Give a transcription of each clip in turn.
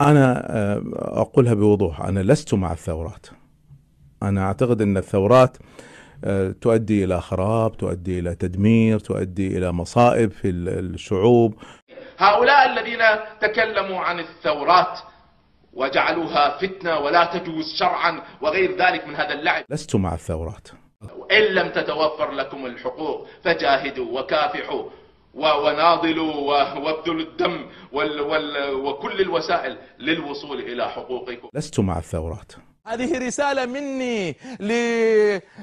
أنا آه، أقولها بوضوح أنا لست مع الثورات أنا أعتقد أن الثورات آه، تؤدي إلى خراب تؤدي إلى تدمير تؤدي إلى مصائب في الشعوب هؤلاء الذين تكلموا عن الثورات وجعلوها فتنة ولا تجوز شرعا وغير ذلك من هذا اللعب لست مع الثورات إن لم تتوفر لكم الحقوق فجاهدوا وكافحوا وناضلوا وابذلوا الدم وال وال وكل الوسائل للوصول إلى حقوقكم لست مع الثورات هذه رسالة مني ل...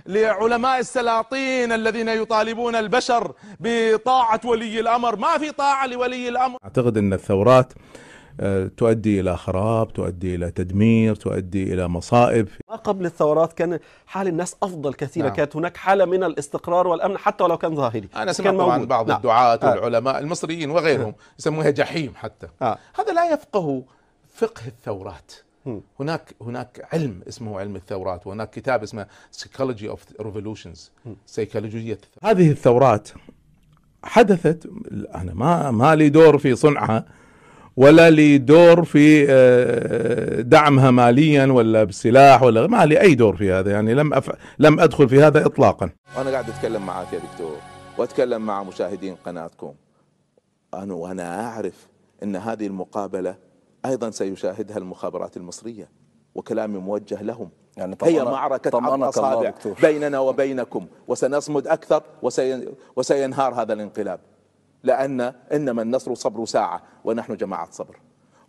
لعلماء السلاطين الذين يطالبون البشر بطاعة ولي الأمر ما في طاعة لولي الأمر أعتقد أن الثورات آه، تؤدي إلى خراب تؤدي إلى تدمير تؤدي إلى مصائب ما قبل الثورات كان حال الناس أفضل كثيرا نعم. كانت هناك حالة من الاستقرار والأمن حتى ولو كان ظاهري أنا سمعت عن بعض نعم. الدعاة آه. والعلماء المصريين وغيرهم آه. يسموها جحيم حتى آه. هذا لا يفقه فقه الثورات هناك هناك علم اسمه علم الثورات وهناك كتاب اسمه سيكولوجي اوف ريفولوشنز سيكولوجية هذه الثورات حدثت انا ما ما لي دور في صنعها ولا لي دور في آه، دعمها ماليا ولا بسلاح ولا ما لي اي دور في هذا يعني لم أف... لم ادخل في هذا اطلاقا. وانا قاعد اتكلم معك يا دكتور واتكلم مع مشاهدين قناتكم. انا وانا اعرف ان هذه المقابله ايضا سيشاهدها المخابرات المصريه وكلامي موجه لهم يعني هي معركة عض أصابع بيننا وبينكم وسنصمد أكثر وسينهار هذا الانقلاب لأن إنما النصر صبر ساعة ونحن جماعة صبر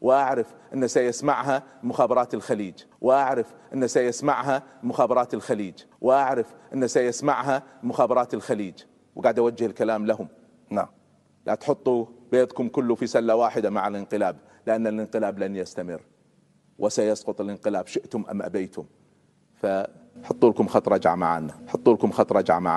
وأعرف أن سيسمعها مخابرات الخليج وأعرف أن سيسمعها مخابرات الخليج وأعرف أن سيسمعها مخابرات الخليج وقاعد أوجه الكلام لهم نعم لا تحطوا بيتكم كله في سلة واحدة مع الانقلاب لأن الانقلاب لن يستمر وسيسقط الانقلاب شئتم أم أبيتم فحطوا لكم خط رجعة معنا حطوا لكم خط رجعة معنا